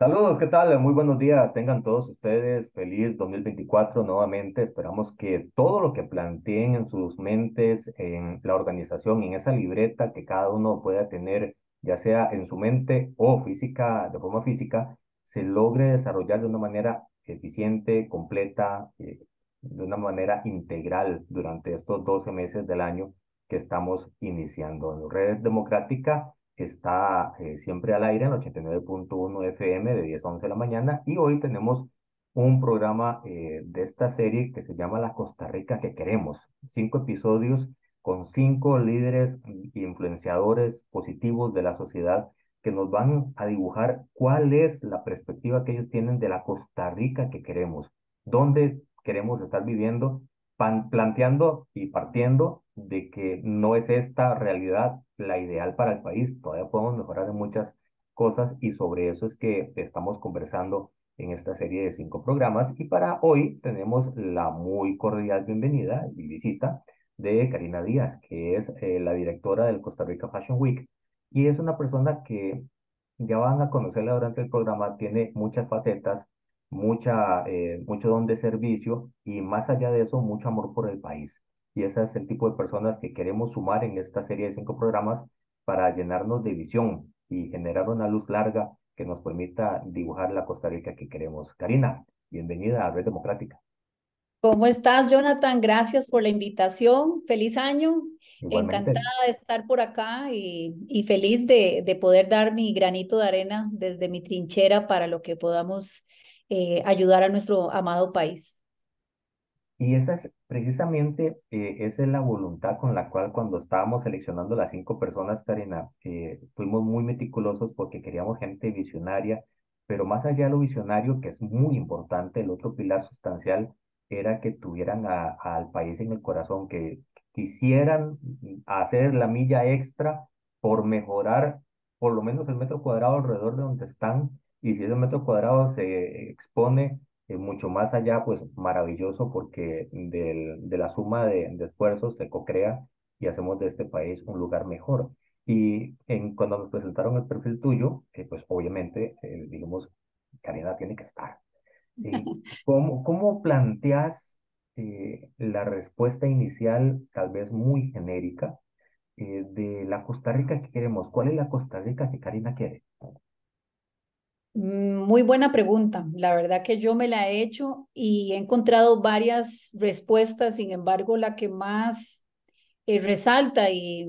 Saludos, ¿qué tal? Muy buenos días. Tengan todos ustedes feliz 2024 nuevamente. Esperamos que todo lo que planteen en sus mentes, en la organización, en esa libreta que cada uno pueda tener, ya sea en su mente o física, de forma física, se logre desarrollar de una manera eficiente, completa, eh, de una manera integral durante estos 12 meses del año que estamos iniciando. En redes Democrática está eh, siempre al aire en 89.1 FM de 10 a 11 de la mañana y hoy tenemos un programa eh, de esta serie que se llama La Costa Rica que queremos. Cinco episodios con cinco líderes mm, influenciadores positivos de la sociedad que nos van a dibujar cuál es la perspectiva que ellos tienen de la Costa Rica que queremos, dónde queremos estar viviendo, planteando y partiendo de que no es esta realidad la ideal para el país. Todavía podemos mejorar en muchas cosas y sobre eso es que estamos conversando en esta serie de cinco programas. Y para hoy tenemos la muy cordial bienvenida y visita de Karina Díaz, que es eh, la directora del Costa Rica Fashion Week. Y es una persona que ya van a conocerla durante el programa, tiene muchas facetas, mucha, eh, mucho don de servicio y más allá de eso, mucho amor por el país y ese es el tipo de personas que queremos sumar en esta serie de cinco programas para llenarnos de visión y generar una luz larga que nos permita dibujar la Costa Rica que queremos. Karina, bienvenida a Red Democrática. ¿Cómo estás, Jonathan? Gracias por la invitación. Feliz año. Encantada de estar por acá y, feliz de, poder dar mi granito de arena desde mi trinchera para lo que podamos eh, ayudar a nuestro amado país. Y esa es precisamente, eh, esa es la voluntad con la cual cuando estábamos seleccionando las cinco personas, Karina, eh, fuimos muy meticulosos porque queríamos gente visionaria, pero más allá de lo visionario, que es muy importante, el otro pilar sustancial era que tuvieran al país en el corazón, que quisieran hacer la milla extra por mejorar por lo menos el metro cuadrado alrededor de donde están, y si ese metro cuadrado se expone eh, mucho más allá, pues maravilloso porque de la suma de, esfuerzos se co-crea y hacemos de este país un lugar mejor. Y en, cuando nos presentaron el perfil tuyo, eh, pues obviamente eh, digamos, Karina tiene que estar. ¿cómo, ¿Cómo planteas la respuesta inicial, tal vez muy genérica, de la Costa Rica que queremos? ¿Cuál es la Costa Rica que Karina quiere? Mm, muy buena pregunta. La verdad que yo me la he hecho y he encontrado varias respuestas. Sin embargo, la que más eh, resalta y,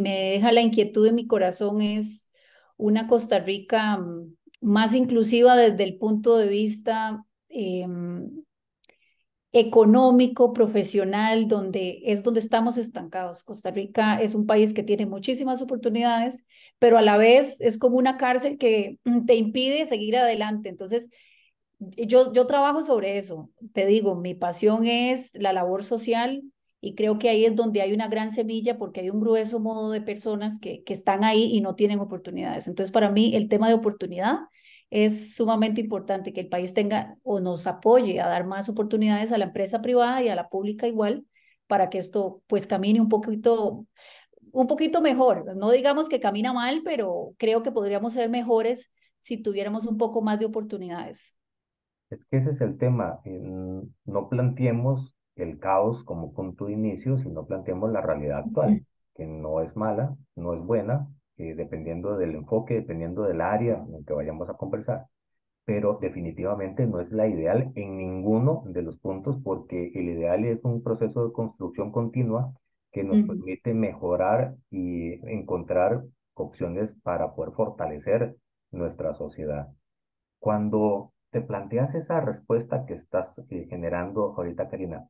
me deja la inquietud en mi corazón es una Costa Rica mm, más inclusiva desde el punto de vista em, económico, profesional, donde es donde estamos estancados. Costa Rica es un país que tiene muchísimas oportunidades, pero a la vez es como una cárcel que mm, te impide seguir adelante. Entonces, yo, yo trabajo sobre eso. Te digo, mi pasión es la labor social y creo que ahí es donde hay una gran semilla porque hay un grueso modo de personas que, que están ahí y no tienen oportunidades. Entonces, para mí, el tema de oportunidad es sumamente importante que el país tenga o nos apoye a dar más oportunidades a la empresa privada y a la pública igual para que esto pues camine un poquito un poquito mejor. No digamos que camina mal, pero creo que podríamos ser mejores si tuviéramos un poco más de oportunidades. Es que ese es el tema. No planteemos el caos como con tu inicio, sino planteemos la realidad actual, que no es mala, no es buena, eh, dependiendo del enfoque, dependiendo del área en que vayamos a conversar. Pero definitivamente no es la ideal en ninguno de los puntos porque el ideal es un proceso de construcción continua que nos permite mejorar y encontrar opciones para poder fortalecer nuestra sociedad. Cuando te planteas esa respuesta que estás eh, generando ahorita, Karina,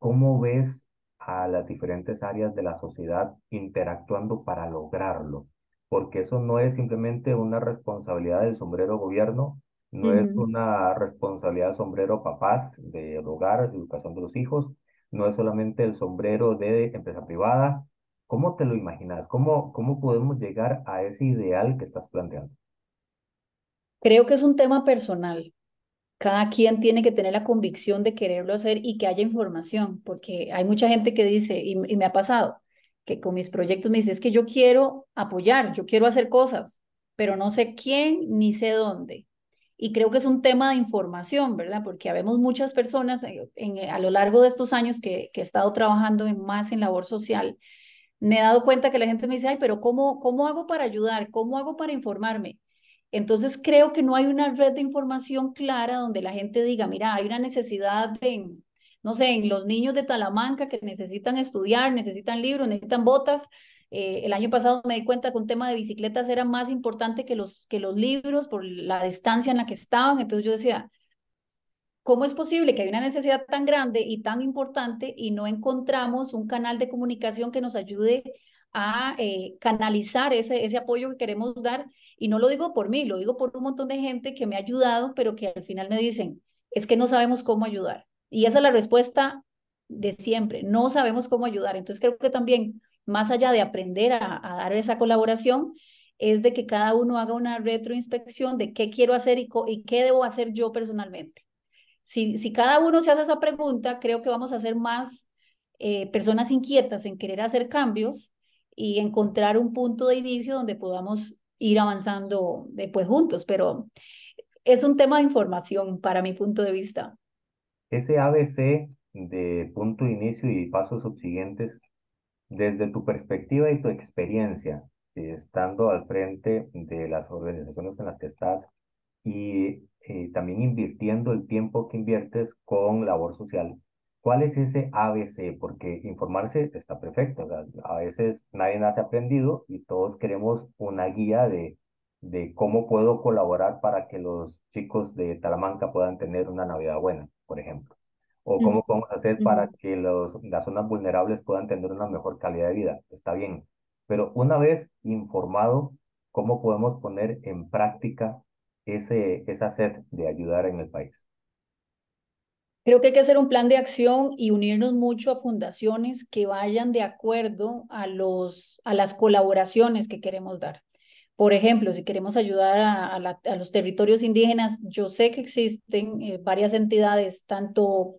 ¿cómo ves a las diferentes áreas de la sociedad interactuando para lograrlo, porque eso no es simplemente una responsabilidad del sombrero gobierno, no es una responsabilidad sombrero papás de hogar, educación de los hijos, no es solamente el sombrero de empresa privada. ¿Cómo te lo imaginas? ¿Cómo, cómo podemos llegar a ese ideal que estás planteando? Creo que es un tema personal. Cada quien tiene que tener la convicción de quererlo hacer y que haya información, porque hay mucha gente que dice, y, me ha pasado, que con mis proyectos me dice, es que yo quiero apoyar, yo quiero hacer cosas, pero no sé quién ni sé dónde. Y creo que es un tema de información, ¿verdad? Porque habemos muchas personas eh, en, eh, a lo largo de estos años que, que he estado trabajando más en labor social, me he dado cuenta que la gente me dice, ay, pero ¿cómo, cómo hago para ayudar? ¿Cómo hago para informarme? Entonces creo que no hay una red de información clara donde la gente diga, mira, hay una necesidad en, no sé, en los niños de Talamanca que necesitan estudiar, necesitan libros, necesitan botas. Eh, el año pasado me di cuenta que un tema de bicicletas era más importante que los, que los libros por la distancia en la que estaban. Entonces yo decía, ¿cómo es posible que hay una necesidad tan grande y tan importante y no encontramos un canal de comunicación que nos ayude a eh, canalizar ese, ese apoyo que queremos dar y no lo digo por mí, lo digo por un montón de gente que me ha ayudado, pero que al final me dicen, es que no sabemos cómo ayudar. Y esa es la respuesta de siempre, no sabemos cómo ayudar. Entonces creo que también, más allá de aprender a, dar esa colaboración, es de que cada uno haga una retroinspección de qué quiero hacer y, qué debo hacer yo personalmente. Si, si, cada uno se hace esa pregunta, creo que vamos a ser más eh, personas inquietas en querer hacer cambios y encontrar un punto de inicio donde podamos ir avanzando después juntos, pero es un tema de información para mi punto de vista. Ese ABC de punto de inicio y pasos subsiguientes, desde tu perspectiva y tu experiencia, estando al frente de las organizaciones en las que estás y eh, también invirtiendo el tiempo que inviertes con labor social, ¿Cuál es ese ABC? Porque informarse está perfecto. a veces nadie nace aprendido y todos queremos una guía de, de cómo puedo colaborar para que los chicos de Talamanca puedan tener una Navidad buena, por ejemplo. O cómo podemos hacer para que los, las zonas vulnerables puedan tener una mejor calidad de vida. Está bien. Pero una vez informado, ¿cómo podemos poner en práctica ese, esa sed de ayudar en el país? Creo que hay que hacer un plan de acción y unirnos mucho a fundaciones que vayan de acuerdo a, los, a las colaboraciones que queremos dar. Por ejemplo, si queremos ayudar a, a, los territorios indígenas, yo sé que existen eh, varias entidades, tanto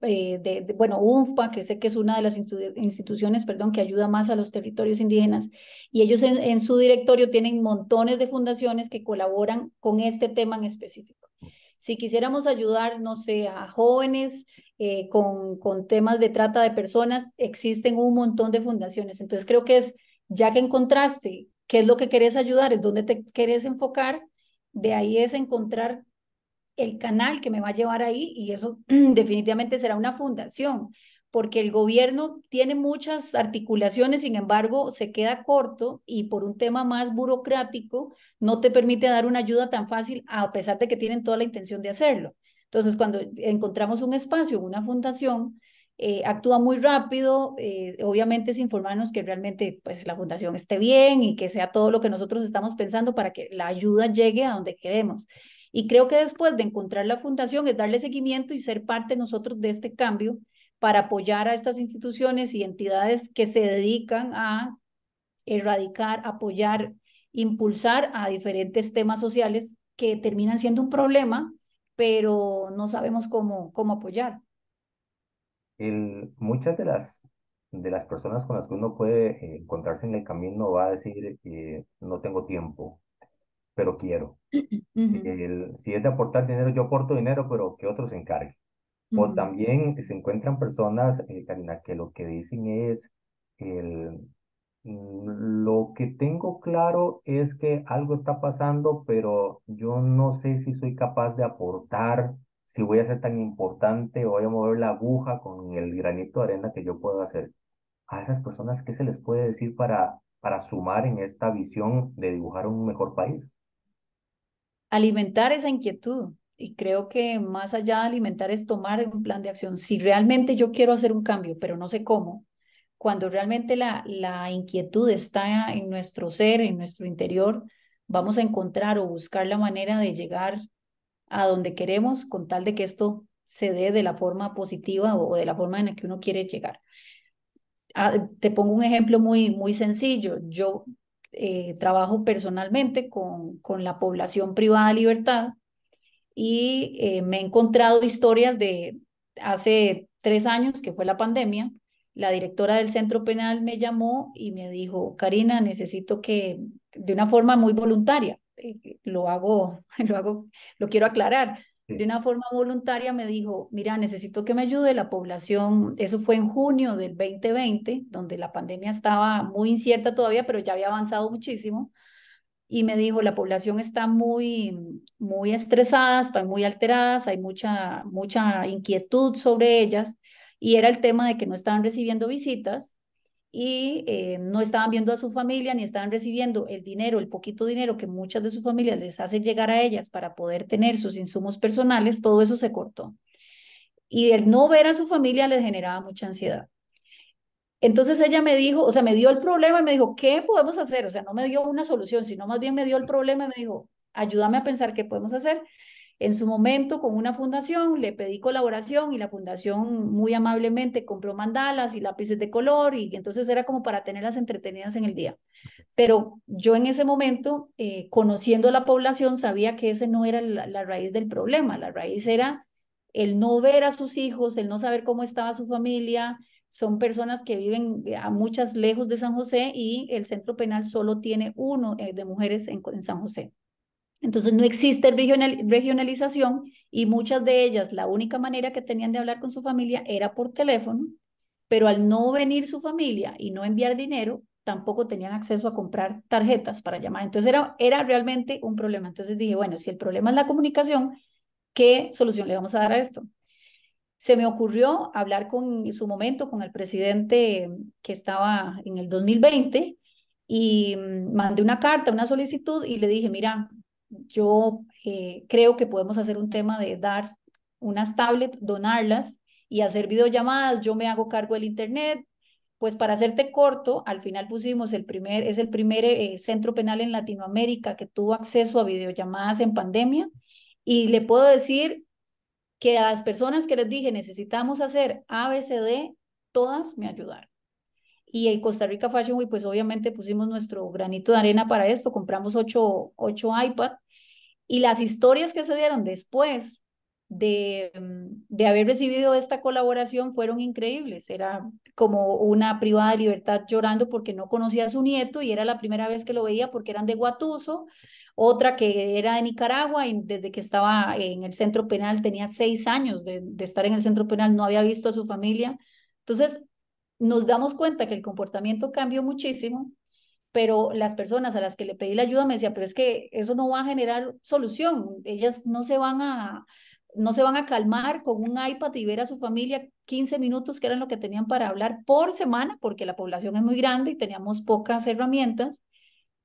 eh, de, bueno, UNFPA, que sé que es una de las instituciones, perdón, que ayuda más a los territorios indígenas, y ellos en su directorio tienen montones de fundaciones que colaboran con este tema en específico si quisiéramos ayudar, no sé, a jóvenes eh, con, con temas de trata de personas, existen un montón de fundaciones. Entonces creo que es, ya que encontraste qué es lo que querés ayudar, en dónde te querés enfocar, de ahí es encontrar el canal que me va a llevar ahí y eso definitivamente será una fundación porque el gobierno tiene muchas articulaciones, sin embargo, se queda corto y por un tema más burocrático no te permite dar una ayuda tan fácil a pesar de que tienen toda la intención de hacerlo. Entonces, cuando encontramos un espacio, una fundación, eh, actúa muy rápido, eh, obviamente es informarnos que realmente pues, la fundación esté bien y que sea todo lo que nosotros estamos pensando para que la ayuda llegue a donde queremos. Y creo que después de encontrar la fundación es darle seguimiento y ser parte nosotros de este cambio para apoyar a estas instituciones y entidades que se dedican a erradicar, apoyar, impulsar a diferentes temas sociales que terminan siendo un problema, pero no sabemos cómo, cómo apoyar. muchas de las, de las personas con las que uno puede eh, encontrarse en el camino va a decir, eh, no tengo tiempo, pero quiero. si es de aportar dinero, yo aporto dinero, pero que otro se encargue. O también eh, se encuentran personas, eh, Karina, que lo que dicen es, el, mm, lo que tengo claro es que algo está pasando, pero yo no sé si soy capaz de aportar, si voy a ser tan importante, voy a mover la aguja con el granito de arena que yo puedo hacer. A esas personas, ¿qué se les puede decir para, para sumar en esta visión de dibujar un mejor país? Alimentar esa inquietud y creo que más allá de alimentar es tomar un plan de acción. Si realmente yo quiero hacer un cambio, pero no sé cómo, cuando realmente la, la inquietud está en nuestro ser, en nuestro interior, vamos a encontrar o buscar la manera de llegar a donde queremos con tal de que esto se dé de la forma positiva o de la forma en la que uno quiere llegar. Ah, te pongo un ejemplo muy, muy sencillo. Yo eh, trabajo personalmente con, con la población privada de libertad y eh, me he encontrado historias de hace tres años, que fue la pandemia, la directora del centro penal me llamó y me dijo, Karina, necesito que, de una forma muy voluntaria, eh, lo hago, lo hago, lo quiero aclarar, de una forma voluntaria me dijo, mira, necesito que me ayude la población, eso fue en junio del 2020, donde la pandemia estaba muy incierta todavía, pero ya había avanzado muchísimo, y me dijo, la población está muy, muy estresada, están muy alteradas, hay mucha, mucha inquietud sobre ellas, y era el tema de que no estaban recibiendo visitas y eh, no estaban viendo a su familia ni estaban recibiendo el dinero, el poquito dinero que muchas de sus familias les hace llegar a ellas para poder tener sus insumos personales, todo eso se cortó. Y el no ver a su familia les generaba mucha ansiedad. Entonces ella me dijo, o sea, me dio el problema y me dijo, ¿qué podemos hacer? O sea, no me dio una solución, sino más bien me dio el problema y me dijo, ayúdame a pensar qué podemos hacer. En su momento, con una fundación, le pedí colaboración y la fundación muy amablemente compró mandalas y lápices de color y entonces era como para tenerlas entretenidas en el día. Pero yo en ese momento, eh, conociendo a la población, sabía que ese no era la raíz del problema. La raíz era el no ver a sus hijos, el no saber cómo estaba su familia, son personas que viven eh, a muchas lejos de San José y el centro penal solo tiene uno eh, de mujeres en, San José. Entonces no existe regionalización y muchas de ellas la única manera que tenían de hablar con su familia era por teléfono, pero al no venir su familia y no enviar dinero, tampoco tenían acceso a comprar tarjetas para llamar. Entonces era, era realmente un problema. Entonces dije, bueno, si el problema es la comunicación, ¿qué solución le vamos a dar a esto? se me ocurrió hablar con su momento con el presidente que estaba en el 2020 y mm, mandé una carta, una solicitud y le dije, mira, yo eh, creo que podemos hacer un tema de dar unas tablets, donarlas y hacer videollamadas, yo me hago cargo del internet. Pues para hacerte corto, al final pusimos el primer, es el primer eh, centro penal en Latinoamérica que tuvo acceso a videollamadas en pandemia y le puedo decir que a las personas que les dije necesitamos hacer ABCD, todas me ayudaron. Y en Costa Rica Fashion Week, pues obviamente pusimos nuestro granito de arena para esto, compramos ocho, ocho iPad y las historias que se dieron después de, de, haber recibido esta colaboración fueron increíbles. Era como una privada de libertad llorando porque no conocía a su nieto y era la primera vez que lo veía porque eran de Guatuso otra que era de Nicaragua y desde que estaba en el centro penal tenía seis años de, estar en el centro penal, no había visto a su familia. Entonces, nos damos cuenta que el comportamiento cambió muchísimo, pero las personas a las que le pedí la ayuda me decían, pero es que eso no va a generar solución, ellas no se van a, no se van a calmar con un iPad y ver a su familia 15 minutos, que eran lo que tenían para hablar por semana, porque la población es muy grande y teníamos pocas herramientas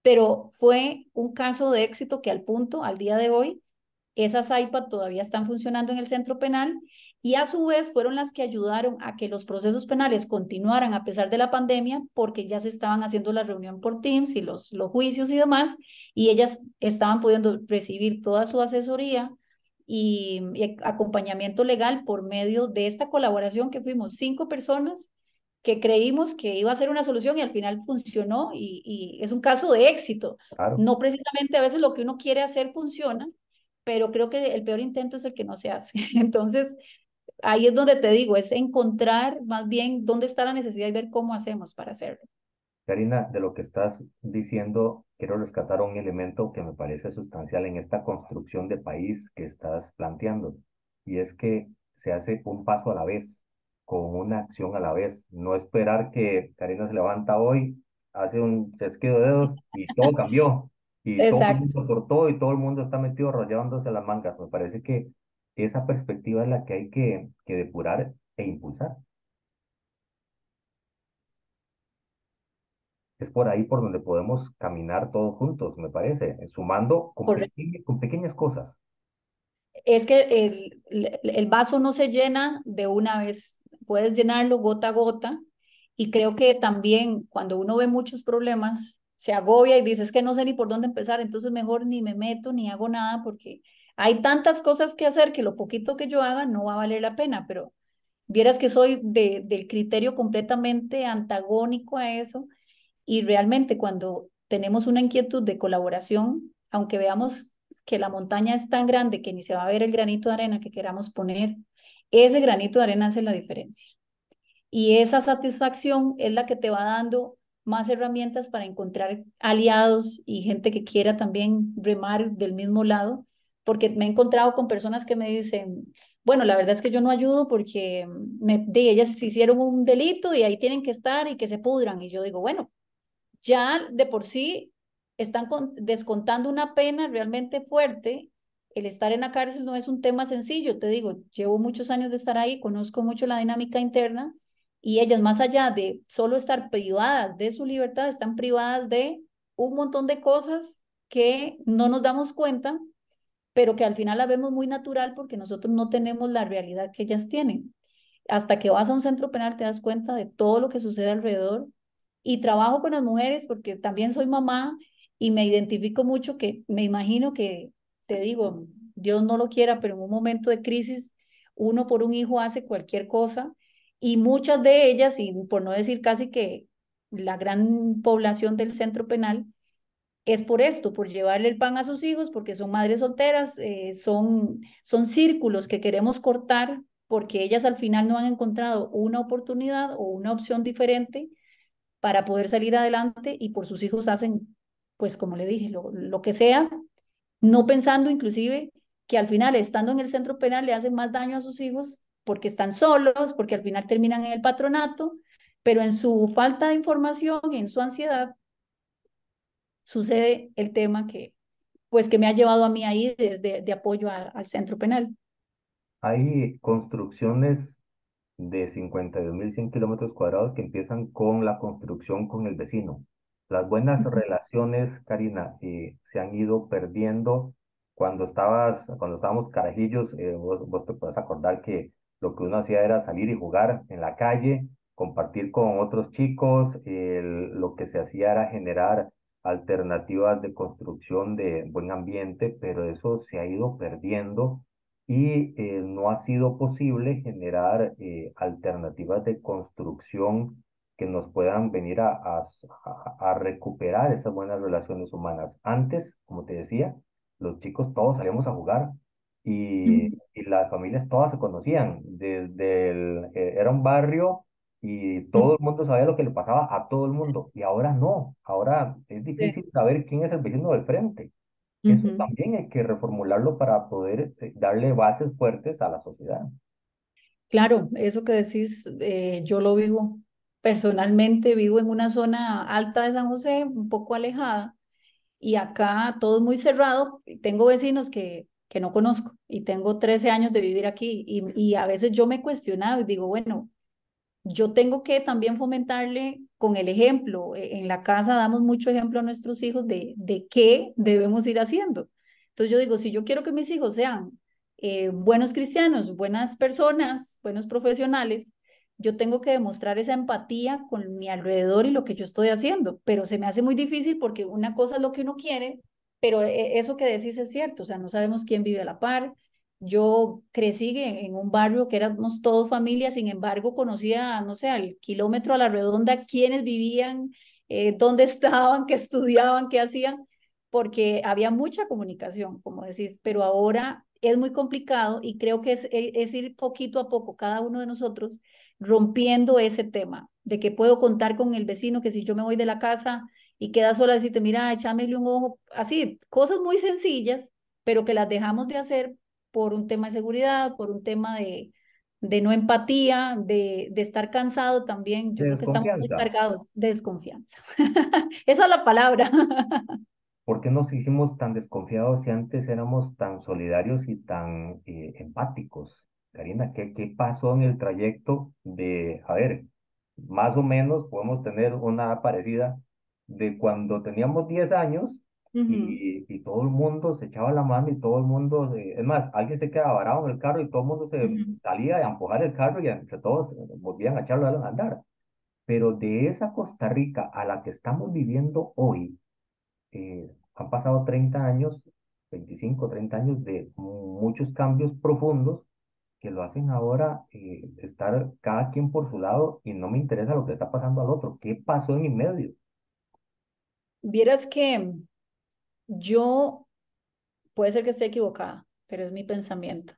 pero fue un caso de éxito que al punto, al día de hoy, esas iPad todavía están funcionando en el centro penal y a su vez fueron las que ayudaron a que los procesos penales continuaran a pesar de la pandemia porque ya se estaban haciendo la reunión por Teams y los, los juicios y demás y ellas estaban pudiendo recibir toda su asesoría y acompañamiento legal por medio de esta colaboración que fuimos cinco personas que creímos que iba a ser una solución y al final funcionó y, es un caso de éxito. No precisamente a veces lo que uno quiere hacer funciona, pero creo que el peor intento es el que no se hace. Entonces, ahí es donde te digo, es encontrar más bien dónde está la necesidad y ver cómo hacemos para hacerlo. Karina, de lo que estás diciendo, quiero rescatar un elemento que me parece sustancial en esta construcción de país que estás planteando, y es que se hace un paso a la vez con una acción a la vez. No esperar que Karina se levanta hoy, hace un chasquido de dedos y todo cambió. Y Exacto. todo y todo el mundo está metido rayándose las mangas. Me parece que esa perspectiva es la que hay que, que depurar e impulsar. Es por ahí por donde podemos caminar todos juntos, me parece, sumando con, pequeñas cosas es que el, el, vaso no se llena de una vez puedes llenarlo gota a gota. Y creo que también cuando uno ve muchos problemas, se agobia y dices que no sé ni por dónde empezar, entonces mejor ni me meto ni hago nada porque hay tantas cosas que hacer que lo poquito que yo haga no va a valer la pena, pero vieras que soy del criterio completamente antagónico a eso y realmente cuando tenemos una inquietud de colaboración, aunque veamos que la montaña es tan grande que ni se va a ver el granito de arena que queramos poner, ese granito de arena hace la diferencia. Y esa satisfacción es la que te va dando más herramientas para encontrar aliados y gente que quiera también remar del mismo lado, porque me he encontrado con personas que me dicen, bueno, la verdad es que yo no ayudo porque me, de ellas se hicieron un delito y ahí tienen que estar y que se pudran. Y yo digo, bueno, ya de por sí están descontando una pena realmente fuerte el estar en la cárcel no es un tema sencillo, te digo, llevo muchos años de estar ahí, conozco mucho la dinámica interna y ellas más allá de solo estar privadas de su libertad, están privadas de un montón de cosas que no nos damos cuenta, pero que al final la vemos muy natural porque nosotros no tenemos la realidad que ellas tienen. Hasta que vas a un centro penal te das cuenta de todo lo que sucede alrededor y trabajo con las mujeres porque también soy mamá y me identifico mucho que me imagino que te digo, Dios no lo quiera, pero en un momento de crisis, uno por un hijo hace cualquier cosa y muchas de ellas, y por no decir casi que la gran población del centro penal, es por esto, por llevarle el pan a sus hijos, porque son madres solteras, eh, son, son círculos que queremos cortar porque ellas al final no han encontrado una oportunidad o una opción diferente para poder salir adelante y por sus hijos hacen, pues como le dije, lo, lo que sea no pensando inclusive que al final, estando en el centro penal, le hacen más daño a sus hijos porque están solos, porque al final terminan en el patronato, pero en su falta de información en su ansiedad sucede el tema que pues que me ha llevado a mí ahí desde de apoyo al centro penal. Hay construcciones de 52.100 kilómetros cuadrados que empiezan con la construcción con el vecino. Las buenas relaciones, Karina, eh, se han ido perdiendo. Cuando estabas, cuando estábamos carajillos, eh, vos, te puedes acordar que lo que uno hacía era salir y jugar en la calle, compartir con otros chicos, lo que se hacía era generar alternativas de construcción de buen ambiente, pero eso se ha ido perdiendo y eh, no ha sido posible generar alternativas de construcción que nos puedan venir a, a, recuperar esas buenas relaciones humanas. Antes, como te decía, los chicos todos salíamos a jugar y, las familias todas se conocían. Desde eh, era un barrio y todo el mundo sabía lo que le pasaba a todo el mundo. Y ahora no, ahora es difícil saber quién es el vecino del frente. Eso también hay que reformularlo para poder eh, darle bases fuertes a la sociedad. Claro, eso que decís, eh, yo lo vivo personalmente vivo en una zona alta de San José, un poco alejada, y acá todo es muy cerrado. Tengo vecinos que, que no conozco y tengo 13 años de vivir aquí y, a veces yo me he cuestionado y digo, bueno, yo tengo que también fomentarle con el ejemplo. E, en la casa damos mucho ejemplo a nuestros hijos de, de qué debemos ir haciendo. Entonces yo digo, si yo quiero que mis hijos sean eh, buenos cristianos, buenas personas, buenos profesionales, yo tengo que demostrar esa empatía con mi alrededor y lo que yo estoy haciendo, pero se me hace muy difícil porque una cosa es lo que uno quiere, pero e, eso que decís es cierto, o sea, no sabemos quién vive a la par. Yo crecí en un barrio que éramos todos familia, sin embargo, conocía, no sé, al kilómetro a la redonda quiénes vivían, eh, dónde estaban, qué estudiaban, qué hacían, porque había mucha comunicación, como decís, pero ahora es muy complicado y creo que es, e, es ir poquito a poco, cada uno de nosotros rompiendo ese tema de que puedo contar con el vecino, que si yo me voy de la casa y queda sola, decirte, mira, échamele un ojo, así, cosas muy sencillas, pero que las dejamos de hacer por un tema de seguridad, por un tema de, de no empatía, de, de, estar cansado también. Yo creo que estamos muy cargados de desconfianza. Esa es la palabra. ¿Por qué nos hicimos tan desconfiados si antes éramos tan solidarios y tan eh, empáticos? Karina, ¿qué, pasó en el trayecto de, a ver, más o menos podemos tener una parecida de cuando teníamos 10 años y, todo el mundo se echaba la mano y todo el mundo, es más, alguien se quedaba varado en el carro y todo el mundo se salía a empujar el carro y entre todos volvían a echarlo a andar. Pero de esa Costa Rica a la que estamos viviendo hoy, eh, han pasado 30 años, 25, 30 años de muchos cambios profundos que lo hacen ahora eh, estar cada quien por su lado y no me interesa lo que está pasando al otro. ¿Qué pasó en mi medio? Vieras que yo, puede ser que esté equivocada, pero es mi pensamiento.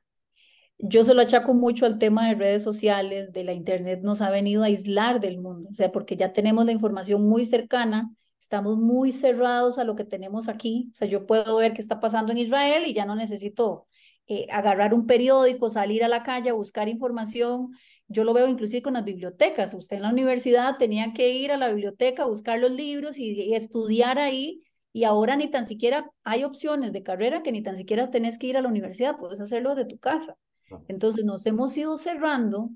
Yo se lo achaco mucho al tema de redes sociales, de la internet nos ha venido a aislar del mundo, o sea, porque ya tenemos la información muy cercana, estamos muy cerrados a lo que tenemos aquí, o sea, yo puedo ver qué está pasando en Israel y ya no necesito eh, agarrar un periódico, salir a la calle buscar información. Yo lo veo inclusive con las bibliotecas. Usted en la universidad tenía que ir a la biblioteca buscar los libros y, estudiar ahí. Y ahora ni tan siquiera hay opciones de carrera que ni tan siquiera tenés que ir a la universidad, puedes hacerlo de tu casa. Entonces nos hemos ido cerrando.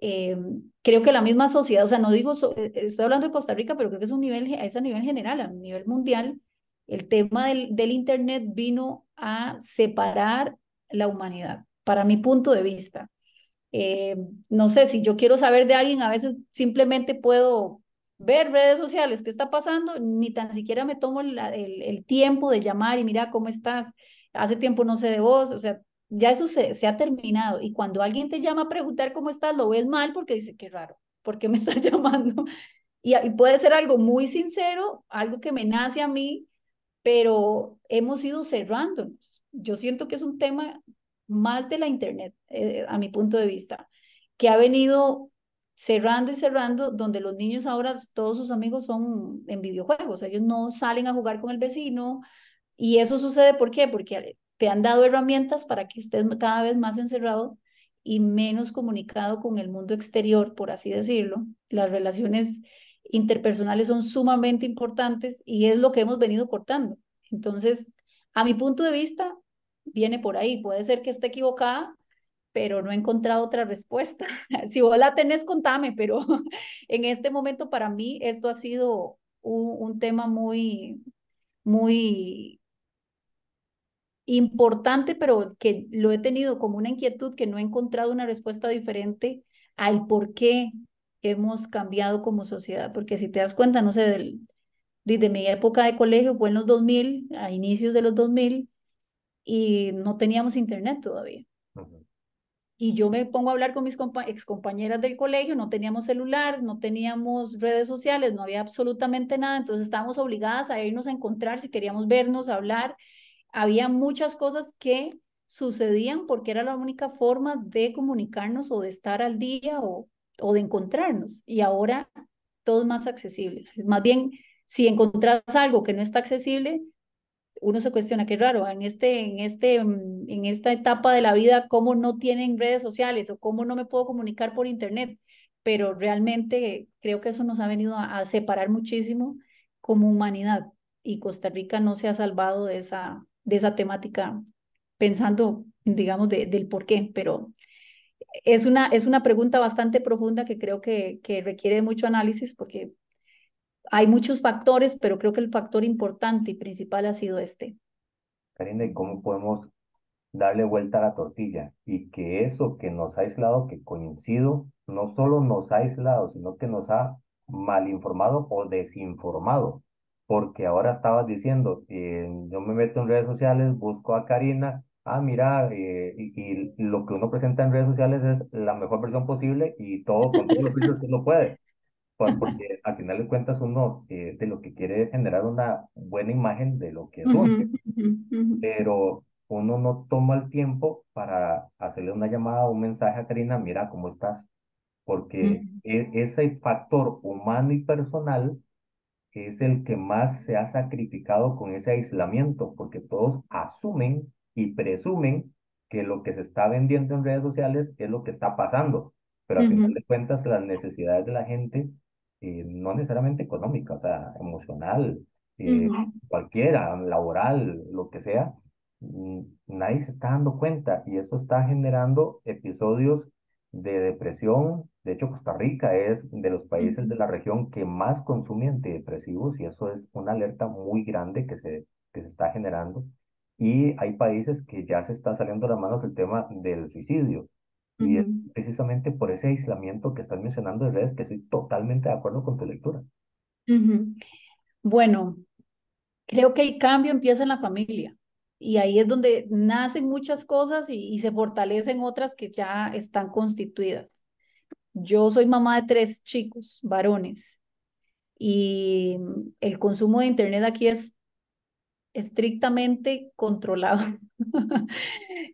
Eh, creo que la misma sociedad, o sea, no digo, eh, estoy hablando de Costa Rica, pero creo que es un nivel, a nivel general, a nivel mundial, el tema del Internet vino a separar la humanidad, para mi punto de vista. Eh, no sé, si yo quiero saber de alguien, a veces simplemente puedo ver redes sociales, qué está pasando, ni tan siquiera me tomo el, el, tiempo de llamar y mira cómo estás, hace tiempo no sé de vos, o sea, ya eso se, se, ha terminado. Y cuando alguien te llama a preguntar cómo estás, lo ves mal porque dice, qué raro, ¿por qué me estás llamando? Y, y puede ser algo muy sincero, algo que me nace a mí, pero hemos ido cerrándonos. Yo siento que es un tema más de la Internet, eh, a mi punto de vista, que ha venido cerrando y cerrando, donde los niños ahora, todos sus amigos son en videojuegos, ellos no salen a jugar con el vecino. Y eso sucede, ¿por qué? Porque te han dado herramientas para que estés cada vez más encerrado y menos comunicado con el mundo exterior, por así decirlo. Las relaciones interpersonales son sumamente importantes y es lo que hemos venido cortando. Entonces, a mi punto de vista, viene por ahí. Puede ser que esté equivocada, pero no he encontrado otra respuesta. si vos la tenés, contame, pero en este momento para mí esto ha sido un, tema muy, muy importante, pero que lo he tenido como una inquietud que no he encontrado una respuesta diferente al por qué hemos cambiado como sociedad, porque si te das cuenta, no sé, desde mi época de colegio fue en los 2000, a inicios de los 2000, y no teníamos internet todavía. Y yo me pongo a hablar con mis ex compañeras del colegio, no teníamos celular, no teníamos redes sociales, no había absolutamente nada, entonces estábamos obligadas a irnos a encontrar si queríamos vernos, hablar. Había muchas cosas que sucedían porque era la única forma de comunicarnos o de estar al día o, o de encontrarnos. Y ahora todo más accesible. Más bien, si encontrás algo que no está accesible, uno se cuestiona qué raro, en, este, en, este, mm, en esta etapa de la vida, cómo no tienen redes sociales o cómo no me puedo comunicar por internet. Pero realmente creo que eso nos ha venido a, separar muchísimo como humanidad y Costa Rica no se ha salvado de esa, de esa temática pensando, digamos, del por qué, pero es una, es una pregunta bastante profunda que creo que, que requiere mucho análisis porque hay muchos factores, pero creo que el factor importante y principal ha sido este. Karina, ¿y cómo podemos darle vuelta a la tortilla? Y que eso que nos ha aislado, que coincido, no solo nos ha aislado, sino que nos ha malinformado o desinformado. Porque ahora estabas diciendo, eh, yo me meto en redes sociales, busco a Karina, ah, mira, eh, y, lo que uno presenta en redes sociales es la mejor versión posible y todo con que uno puede. Pues porque al final de cuentas uno eh, de lo que quiere es generar una buena imagen de lo que es Pero uno no toma el tiempo para hacerle una llamada o un mensaje a Karina, mira cómo estás. Porque e, ese factor humano y personal es el que más se ha sacrificado con ese aislamiento, porque todos asumen y presumen que lo que se está vendiendo en redes sociales es lo que está pasando, pero a fin de cuentas las necesidades de la gente, eh, no necesariamente económica, o sea, emocional, eh, cualquiera, laboral, lo que sea, mm, nadie se está dando cuenta y eso está generando episodios de depresión. De hecho, Costa Rica es de los países de la región que más consumen antidepresivos y eso es una alerta muy grande que se, que se está generando. Y hay países que ya se está saliendo de las manos el tema del suicidio. Y es precisamente por ese aislamiento que están mencionando de redes que estoy totalmente de acuerdo con tu lectura. Bueno, creo que el cambio empieza en la familia. Y ahí es donde nacen muchas cosas y se fortalecen otras que ya están constituidas. Yo soy mamá de tres chicos varones y el consumo de Internet aquí es estrictamente controlado.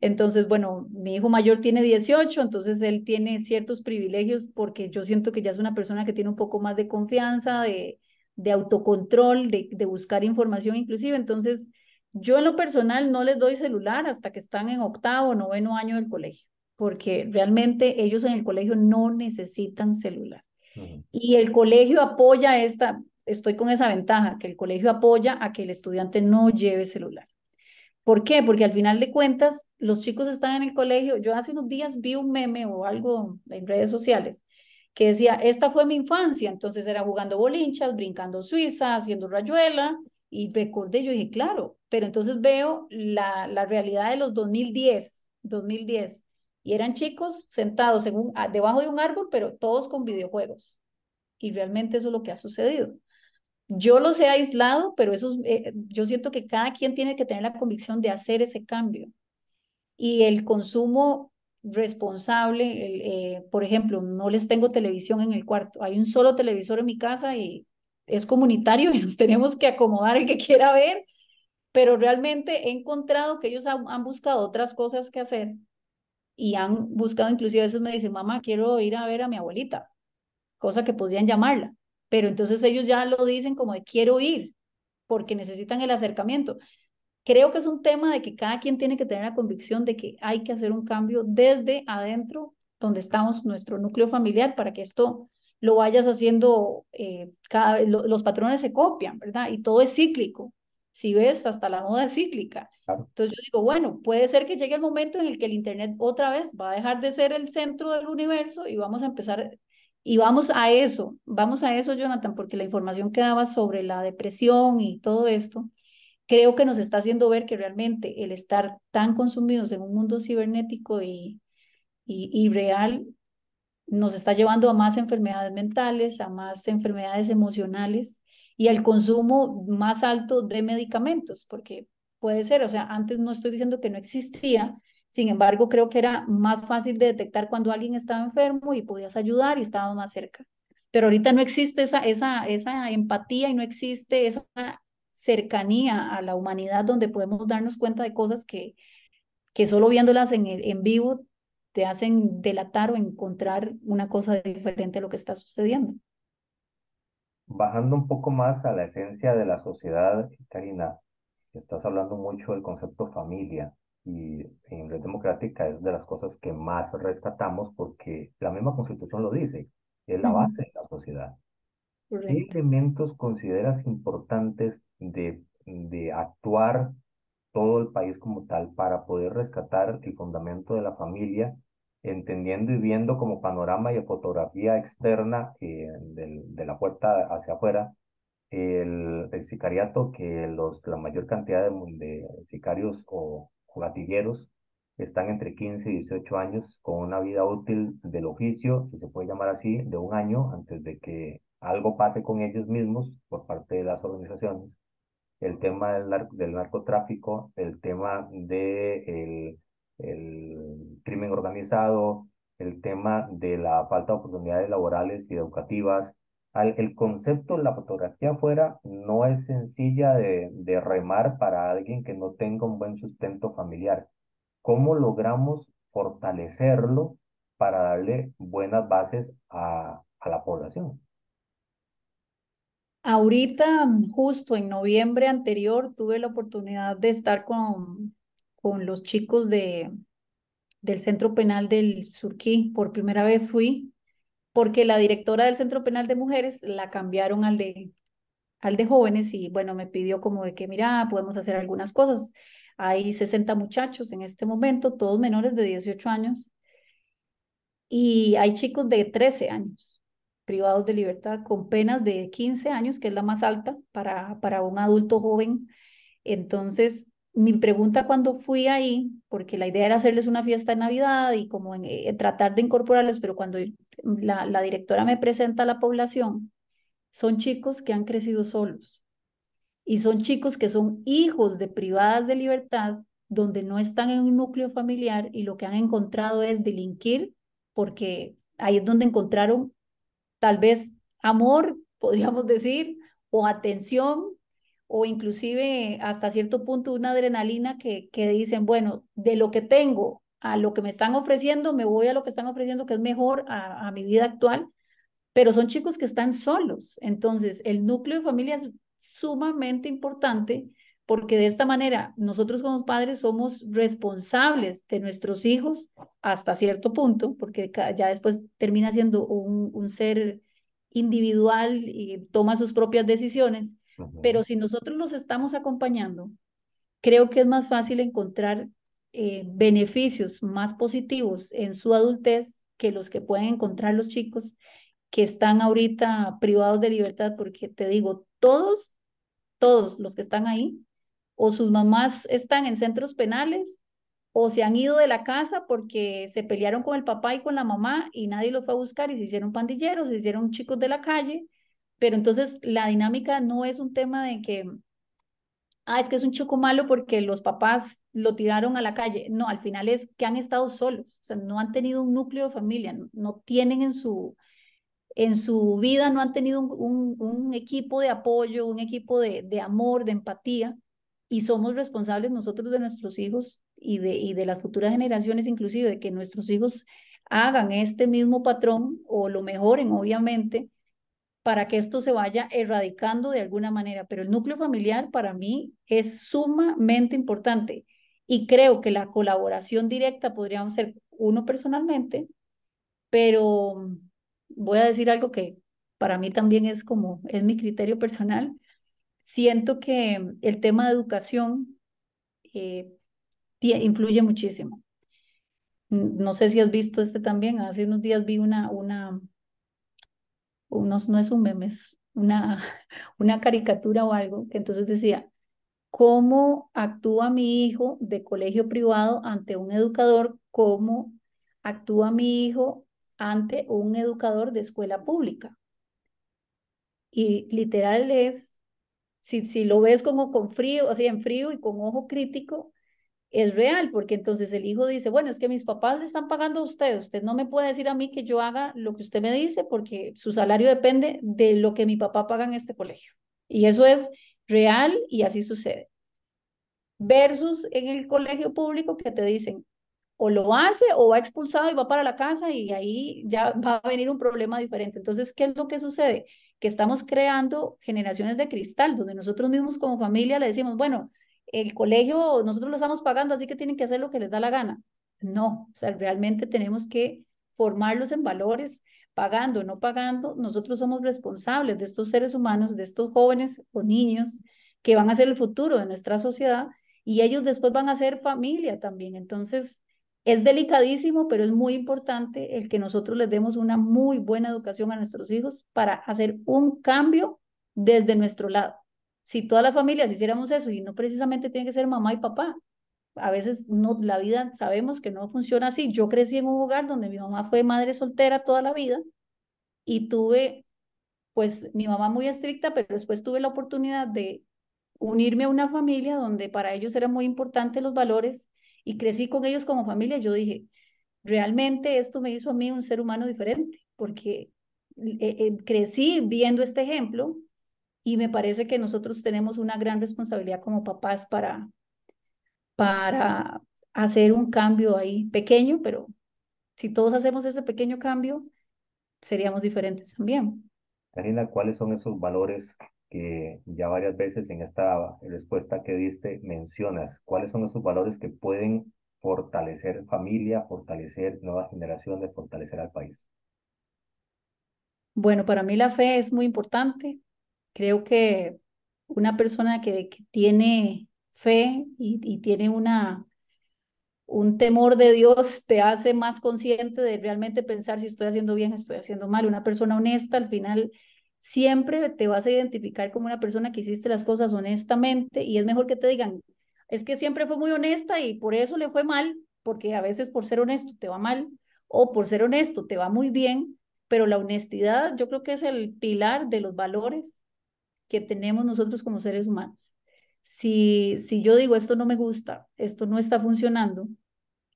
entonces, bueno, mi hijo mayor tiene 18, entonces él tiene ciertos privilegios porque yo siento que ya es una persona que tiene un poco más de confianza, de, de autocontrol, de, de, buscar información inclusive. Entonces, yo en lo personal no les doy celular hasta que están en octavo o noveno año del colegio, porque realmente ellos en el colegio no necesitan celular. Y el colegio apoya esta, estoy con esa ventaja, que el colegio apoya a que el estudiante no lleve celular. ¿Por qué? Porque al final de cuentas, los chicos están en el colegio. Yo hace unos días vi un meme o algo en redes sociales que decía, esta fue mi infancia, entonces era jugando bolinchas, brincando suiza, haciendo rayuela, y recordé, yo dije, claro, pero entonces veo la, la realidad de los 2010, 2010, y eran chicos sentados en debajo de un árbol, pero todos con videojuegos. Y realmente eso es lo que ha sucedido. Yo los he aislado, pero eso eh, yo siento que cada quien tiene que tener la convicción de hacer ese cambio. Y el consumo responsable, eh, por ejemplo, no les tengo televisión en el cuarto, hay un solo televisor en mi casa y es comunitario y nos tenemos que acomodar el que quiera ver, pero realmente he encontrado que ellos han, han buscado otras cosas que hacer y han buscado, inclusive a veces me dicen, mamá, quiero ir a ver a mi abuelita, cosa que podrían llamarla pero entonces ellos ya lo dicen como de quiero ir, porque necesitan el acercamiento. Creo que es un tema de que cada quien tiene que tener la convicción de que hay que hacer un cambio desde adentro, donde estamos, nuestro núcleo familiar, para que esto lo vayas haciendo, eh, cada, los patrones se copian, ¿verdad? Y todo es cíclico. Si ves, hasta la moda es cíclica. Entonces yo digo, bueno, puede ser que llegue el momento en el que el Internet otra vez va a dejar de ser el centro del universo y vamos a empezar y vamos a eso, vamos a eso, Jonathan, porque la información que daba sobre la depresión y todo esto, creo que nos está haciendo ver que realmente el estar tan consumidos en un mundo cibernético y, y, y real nos está llevando a más enfermedades mentales, a más enfermedades emocionales y al consumo más alto de medicamentos, porque puede ser, o sea, antes no estoy diciendo que no existía, sin embargo, creo que era más fácil de detectar cuando alguien estaba enfermo y podías ayudar y estabas más cerca. Pero ahorita no existe esa, esa, empatía y no existe esa cercanía a la humanidad donde podemos darnos cuenta de cosas que, que solo viéndolas en, en vivo te hacen delatar o encontrar una cosa diferente a lo que está sucediendo. Bajando un poco más a la esencia de la sociedad, Karina, estás hablando mucho del concepto familia y en Red Democrática es de las cosas que más rescatamos porque la misma constitución lo dice, es la base de la sociedad. ¿Qué elementos consideras importantes de, de actuar todo el país como tal para poder rescatar el fundamento de la familia, entendiendo y viendo como panorama y fotografía externa eh, de la puerta hacia afuera el, sicariato, que los, la mayor cantidad de, de sicarios o gatilleros están entre 15 y 18 años con una vida útil del oficio, si se puede llamar así, de un año antes de que algo pase con ellos mismos por parte de las organizaciones. El tema del, narcotráfico, el tema del crimen organizado, el tema de la falta de oportunidades laborales y educativas, el concepto, la fotografía afuera no es sencilla de, remar para alguien que no tenga un buen sustento familiar. ¿Cómo logramos fortalecerlo para darle buenas bases a, a la población? Ahorita, justo en noviembre anterior, tuve la oportunidad de estar con, con los chicos de, del Centro Penal del Surquí. Por primera vez fui porque la directora del Centro Penal de Mujeres la cambiaron al de, al de jóvenes y bueno, me pidió como de que, mira, podemos hacer algunas cosas. Hay 60 muchachos en este momento, todos menores de 18 años, y hay chicos de 13 años privados de libertad con penas de 15 años, que es la más alta para, para un adulto joven. Entonces, mi pregunta cuando fui ahí, porque la idea era hacerles una fiesta de Navidad y como eh, tratar de incorporarlos, pero cuando la, la, directora me presenta a la población, son chicos que han crecido solos y son chicos que son hijos de privadas de libertad, donde no están en un núcleo familiar y lo que han encontrado es delinquir, porque ahí es donde encontraron tal vez amor, podríamos decir, o atención, o inclusive hasta cierto punto una adrenalina que, que dicen, bueno, de lo que tengo a lo que me están ofreciendo, me voy a lo que están ofreciendo, que es mejor a, mi vida actual, pero son chicos que están solos. Entonces, el núcleo de familia es sumamente importante porque de esta manera nosotros como padres somos responsables de nuestros hijos hasta cierto punto, porque ya después termina siendo un ser individual y toma sus propias decisiones, pero si nosotros los estamos acompañando, creo que es más fácil encontrar eh, beneficios más positivos en su adultez que los que pueden encontrar los chicos que están ahorita privados de libertad, porque te digo, todos, todos los que están ahí, o sus mamás están en centros penales, o se han ido de la casa porque se pelearon con el papá y con la mamá y nadie los fue a buscar y se hicieron pandilleros, se hicieron chicos de la calle pero entonces la dinámica no es un tema de que, ah, es que es un choco malo porque los papás lo tiraron a la calle. No, al final es que han estado solos, o sea, no han tenido un núcleo de familia, no, tienen en su, en su vida, no han tenido un, equipo de apoyo, un equipo de, de, amor, de empatía, y somos responsables nosotros de nuestros hijos y de, y de las futuras generaciones, inclusive, de que nuestros hijos hagan este mismo patrón o lo mejoren, obviamente, para que esto se vaya erradicando de alguna manera. Pero el núcleo familiar para mí es sumamente importante y creo que la colaboración directa podríamos ser uno personalmente, pero voy a decir algo que para mí también es como, es mi criterio personal. Siento que el tema de educación eh, influye muchísimo. No sé si has visto este también, hace unos días vi una, una no es un meme, es una, una caricatura o algo, que entonces decía, ¿cómo actúa mi hijo de colegio privado ante un educador? ¿Cómo actúa mi hijo ante un educador de escuela pública? Y literal es, si, si lo ves como con frío, así en frío y con ojo crítico, es real, porque entonces el hijo dice, bueno, es que mis papás le están pagando a usted, usted no me puede decir a mí que yo haga lo que usted me dice porque su salario depende de lo que mi papá paga en este colegio. Y eso es real y así sucede. Versus en el colegio público que te dicen, o lo hace o va expulsado y va para la casa y ahí ya va a venir un problema diferente. Entonces, ¿qué es lo que sucede? Que estamos creando generaciones de cristal donde nosotros mismos como familia le decimos, bueno, el colegio, nosotros lo estamos pagando, así que tienen que hacer lo que les da la gana. No, o sea, realmente tenemos que formarlos en valores, pagando o no pagando, nosotros somos responsables de estos seres humanos, de estos jóvenes o niños que van a ser el futuro de nuestra sociedad y ellos después van a ser familia también. Entonces, es delicadísimo, pero es muy importante el que nosotros les demos una muy buena educación a nuestros hijos para hacer un cambio desde nuestro lado. Si todas las familias hiciéramos eso, y no precisamente tiene que ser mamá y papá, a veces no, la vida sabemos que no funciona así. Yo crecí en un hogar donde mi mamá fue madre soltera toda la vida y tuve, pues mi mamá muy estricta, pero después tuve la oportunidad de unirme a una familia donde para ellos eran muy importantes los valores y crecí con ellos como familia. Yo dije, realmente esto me hizo a mí un ser humano diferente, porque eh, eh, crecí viendo este ejemplo y me parece que nosotros tenemos una gran responsabilidad como papás para, para hacer un cambio ahí pequeño, pero si todos hacemos ese pequeño cambio, seríamos diferentes también. Karina, ¿cuáles son esos valores que ya varias veces en esta respuesta que diste mencionas? ¿Cuáles son esos valores que pueden fortalecer familia, fortalecer nueva generación, fortalecer al país? Bueno, para mí la fe es muy importante, Creo que una persona que, tiene fe y, tiene una, un temor de Dios te hace más consciente de realmente pensar si estoy haciendo bien, estoy haciendo mal. Una persona honesta al final siempre te vas a identificar como una persona que hiciste las cosas honestamente y es mejor que te digan, es que siempre fue muy honesta y por eso le fue mal, porque a veces por ser honesto te va mal o por ser honesto te va muy bien, pero la honestidad yo creo que es el pilar de los valores tenemos nosotros como seres humanos. Si, si yo digo esto no me gusta, esto no está funcionando,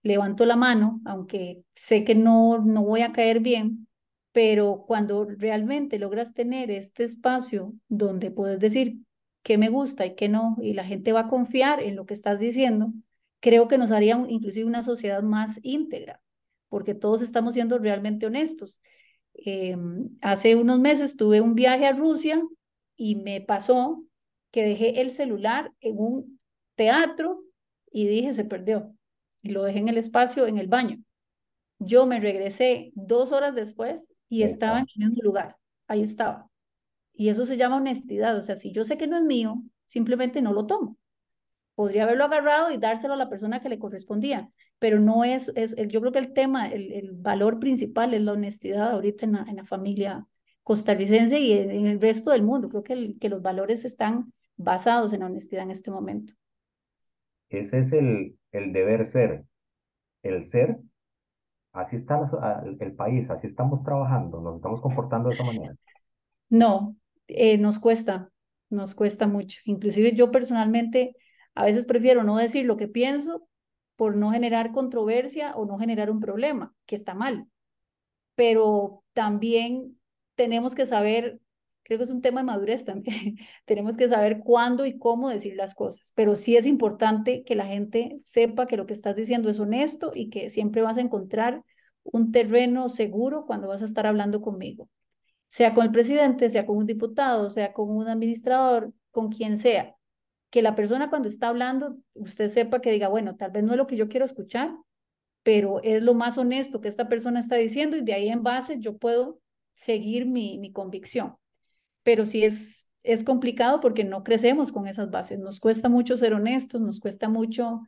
levanto la mano, aunque sé que no, no voy a caer bien, pero cuando realmente logras tener este espacio donde puedes decir que me gusta y que no, y la gente va a confiar en lo que estás diciendo, creo que nos haría inclusive una sociedad más íntegra, porque todos estamos siendo realmente honestos. Em, hace unos meses tuve un viaje a Rusia y me pasó que dejé el celular en un teatro y dije, se perdió. Y lo dejé en el espacio, en el baño. Yo me regresé dos horas después y estaba en el mismo lugar. Ahí estaba. Y eso se llama honestidad. O sea, si yo sé que no es mío, simplemente no lo tomo. Podría haberlo agarrado y dárselo a la persona que le correspondía, pero no es, es yo creo que el tema, el, valor principal es la honestidad ahorita en la, en la familia costarricense y en el resto del mundo. Creo que, que los valores están basados en la honestidad en este momento. Ese es el, el deber ser. El ser, así está el país, así estamos trabajando, nos estamos comportando de esa manera. No, eh, nos cuesta, nos cuesta mucho. Inclusive yo personalmente a veces prefiero no decir lo que pienso por no generar controversia o no generar un problema, que está mal. Pero también tenemos que saber, creo que es un tema de madurez también, tenemos que saber cuándo y cómo decir las cosas, pero sí es importante que la gente sepa que lo que estás diciendo es honesto y que siempre vas a encontrar un terreno seguro cuando vas a estar hablando conmigo, sea con el presidente, sea con un diputado, sea con un administrador, con quien sea. Que la persona cuando está hablando, usted sepa que diga, bueno, tal vez no es lo que yo quiero escuchar, pero es lo más honesto que esta persona está diciendo y de ahí en base yo puedo seguir mi, mi convicción. Pero sí es, es complicado porque no crecemos con esas bases. Nos cuesta mucho ser honestos, nos cuesta mucho...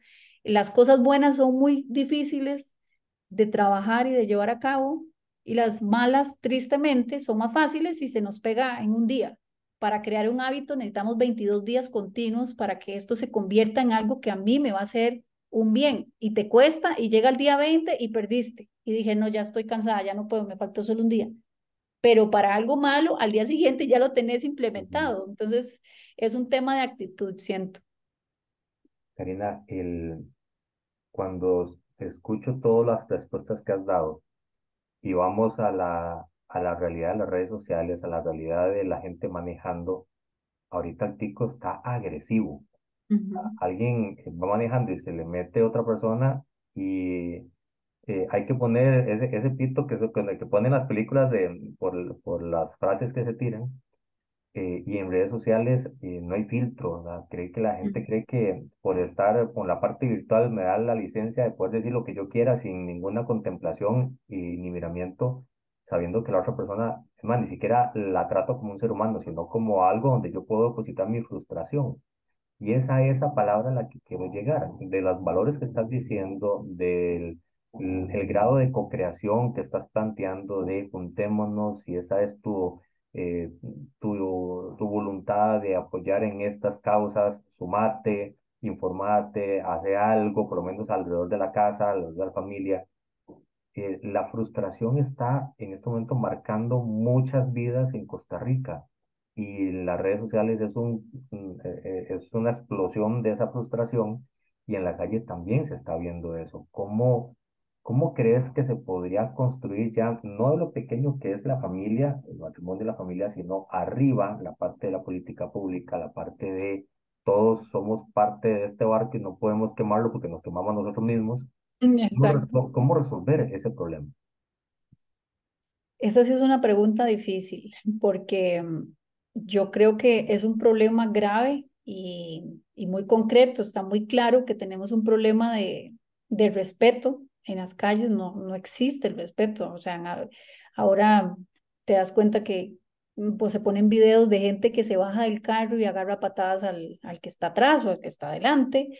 Las cosas buenas son muy difíciles de trabajar y de llevar a cabo y las malas, tristemente, son más fáciles y se nos pega en un día. Para crear un hábito necesitamos 22 días continuos para que esto se convierta en algo que a mí me va a hacer un bien y te cuesta y llega el día 20 y perdiste y dije, no, ya estoy cansada, ya no puedo, me faltó solo un día pero para algo malo, al día siguiente ya lo tenés implementado. Entonces, es un tema de actitud, siento. Karina, el, cuando escucho todas las respuestas que has dado y vamos a la, a la realidad de las redes sociales, a la realidad de la gente manejando, ahorita el tico está agresivo. Alguien va manejando y se le mete otra persona y eh, hay que poner ese, ese pito que, es que ponen las películas por, las frases que se tiran. Eh, y en redes sociales eh, no hay filtro, que la gente cree que por estar con la parte virtual me da la licencia de poder decir lo que yo quiera sin ninguna contemplación y ni miramiento, sabiendo que la otra persona, más, ni siquiera la trato como un ser humano, sino como algo donde yo puedo depositar mi frustración. Y esa es esa palabra a la que quiero llegar, de los valores que estás diciendo, del el grado de co-creación que estás planteando de juntémonos, si esa es tu, eh, tu, tu, voluntad de apoyar en estas causas, sumate, informate, hace algo, por lo menos alrededor de la casa, alrededor de la familia. Eh, la frustración está en este momento marcando muchas vidas en Costa Rica y las redes sociales es, un, eh, eh, es una explosión de esa frustración y en la calle también se está viendo eso. ¿Cómo ¿Cómo crees que se podría construir ya, no de lo pequeño que es la familia, el matrimonio de la familia, sino arriba, la parte de la política pública, la parte de todos somos parte de este barco y no podemos quemarlo porque nos quemamos nosotros mismos? Mm, ¿Cómo, resolver ese problema? Esa sí es una pregunta difícil porque mm, yo creo que es un problema grave y, muy concreto. Está muy claro que tenemos un problema de, de respeto en las calles no, no existe el respeto. O sea, ahora te das cuenta que mm, pues, se ponen videos de gente que se baja del carro y agarra patadas al, al que está atrás o al que está adelante.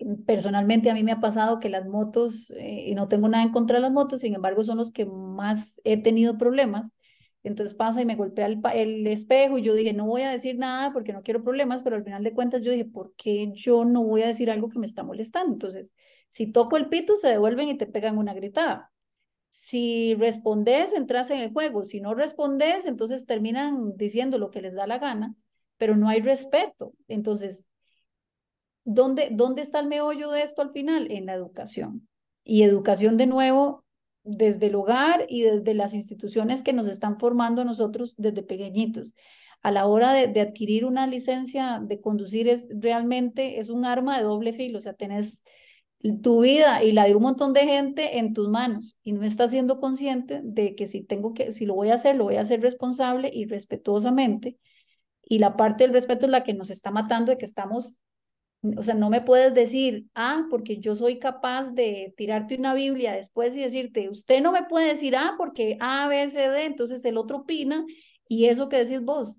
Mm, personalmente a mí me ha pasado que las motos, eh, y no tengo nada en contra de las motos, sin embargo son los que más he tenido problemas. Entonces pasa y me golpea el, el, espejo y yo dije, no voy a decir nada porque no quiero problemas, pero al final de cuentas yo dije, ¿por qué yo no voy a decir algo que me está molestando? Entonces, si toco el pito, se devuelven y te pegan una gritada. Si respondes, entras en el juego. Si no respondes, entonces terminan diciendo lo que les da la gana, pero no hay respeto. Entonces, ¿dónde, dónde está el meollo de esto al final? En la educación. Y educación de nuevo desde el hogar y desde las instituciones que nos están formando nosotros desde pequeñitos. A la hora de, adquirir una licencia de conducir es realmente es un arma de doble filo, o sea, tenés tu vida y la de un montón de gente en tus manos y no estás siendo consciente de que si tengo que, si lo voy a hacer, lo voy a hacer responsable y respetuosamente. Y la parte del respeto es la que nos está matando de que estamos, o sea, no me puedes decir, ah, porque yo soy capaz de tirarte una Biblia después y decirte, usted no me puede decir, ah, porque A, B, C, D, entonces el otro opina y eso que decís vos,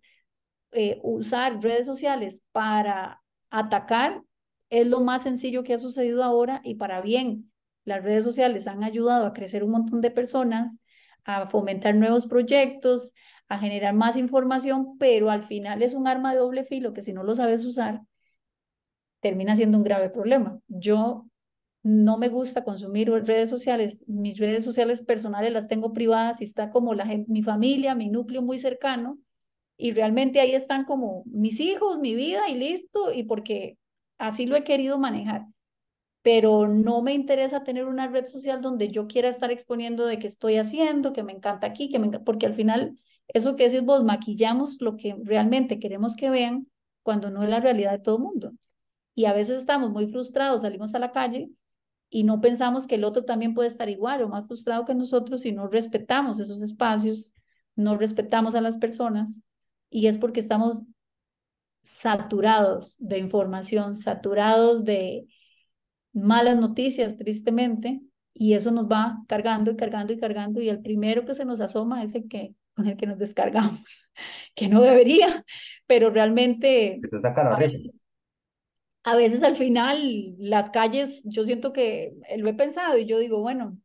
eh, usar redes sociales para atacar es lo más sencillo que ha sucedido ahora y para bien. Las redes sociales han ayudado a crecer un montón de personas, a fomentar nuevos proyectos, a generar más información, pero al final es un arma de doble filo que si no lo sabes usar, termina siendo un grave problema. Yo no me gusta consumir redes sociales, mis redes sociales personales las tengo privadas y está como la mi familia, mi núcleo muy cercano y realmente ahí están como mis hijos, mi vida y listo y porque así lo he querido manejar, pero no me interesa tener una red social donde yo quiera estar exponiendo de qué estoy haciendo, que me encanta aquí, que me porque al final eso que decís vos, maquillamos lo que realmente queremos que vean cuando no es la realidad de todo el mundo. Y a veces estamos muy frustrados, salimos a la calle y no pensamos que el otro también puede estar igual o más frustrado que nosotros si no respetamos esos espacios, no respetamos a las personas y es porque estamos saturados de información, saturados de malas noticias, tristemente, y eso nos va cargando y cargando y cargando, y el primero que se nos asoma es el que con el que nos descargamos, que no debería, pero realmente... a, veces, al final las calles, yo siento que eh, lo he pensado y yo digo, bueno,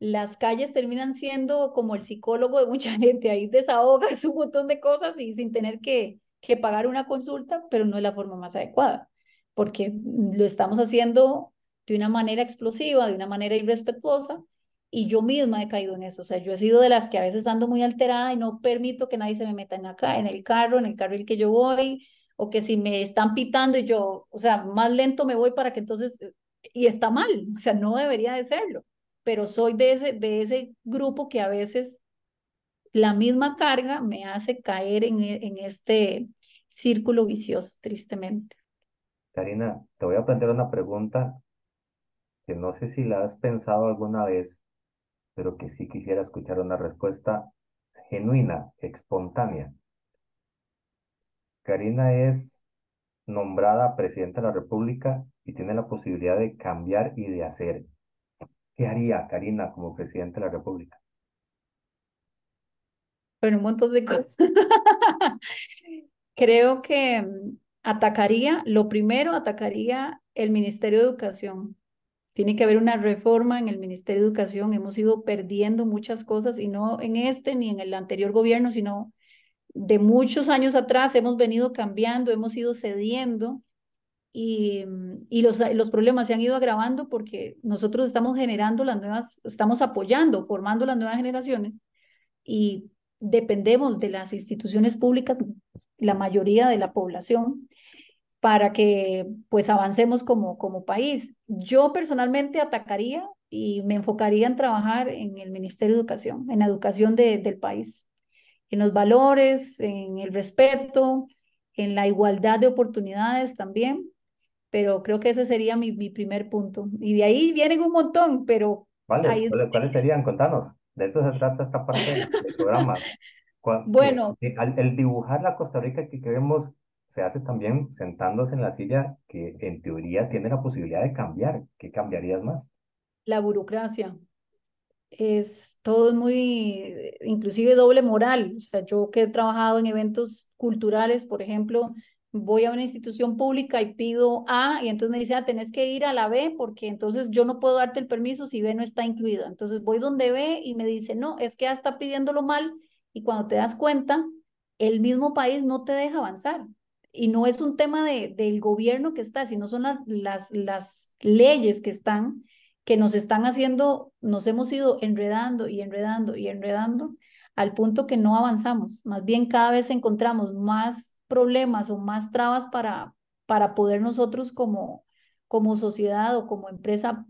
las calles terminan siendo como el psicólogo de mucha gente, ahí desahoga un montón de cosas y sin tener que, que pagar una consulta, pero no es la forma más adecuada, porque lo estamos haciendo de una manera explosiva, de una manera irrespetuosa, y yo misma he caído en eso. O sea, yo he sido de las que a veces ando muy alterada y no permito que nadie se me meta en, acá, en el carro, en el carril que yo voy, o que si me están pitando y yo, o sea, más lento me voy para que entonces, y está mal, o sea, no debería de serlo, pero soy de ese, de ese grupo que a veces la misma carga me hace caer en, en este círculo vicioso, tristemente. Karina, te voy a plantear una pregunta que no sé si la has pensado alguna vez, pero que sí quisiera escuchar una respuesta genuina, espontánea. Karina es nombrada presidenta de la República y tiene la posibilidad de cambiar y de hacer. ¿Qué haría Karina como presidenta de la República? Bueno, un montón de cosas. Creo que mm, atacaría, lo primero, atacaría el Ministerio de Educación. Tiene que haber una reforma en el Ministerio de Educación. Hemos ido perdiendo muchas cosas y no en este ni en el anterior gobierno, sino de muchos años atrás hemos venido cambiando, hemos ido cediendo y, mm, los, los problemas se han ido agravando porque nosotros estamos generando las nuevas, estamos apoyando, formando las nuevas generaciones y dependemos de las instituciones públicas la mayoría de la población para que pues avancemos como, como país. Yo personalmente atacaría y me enfocaría en trabajar en el Ministerio de Educación, en la educación del país, en los valores, en el respeto, en la igualdad de oportunidades también, pero creo que ese sería mi, primer punto. Y de ahí vienen un montón, pero... ¿Cuáles serían? Contanos. De eso se trata esta parte del programa. bueno. el dibujar la Costa Rica que queremos se hace también sentándose en la silla que en teoría tiene la posibilidad de cambiar. ¿Qué cambiarías más? La burocracia. Es todo muy, inclusive doble moral. O sea, yo que he trabajado en eventos culturales, por ejemplo, voy a una institución pública y pido A y entonces me dice, ah, tenés que ir a la B porque entonces yo no puedo darte el permiso si B no está incluida. Entonces voy donde B y me dice, no, es que A está pidiéndolo mal y cuando te das cuenta, el mismo país no te deja avanzar. Y no es un tema de, del gobierno que está, sino son las, las leyes que están, que nos están haciendo, nos hemos ido enredando y enredando y enredando al punto que no avanzamos. Más bien cada vez encontramos más problemas o más trabas para, para poder nosotros como, como sociedad o como empresa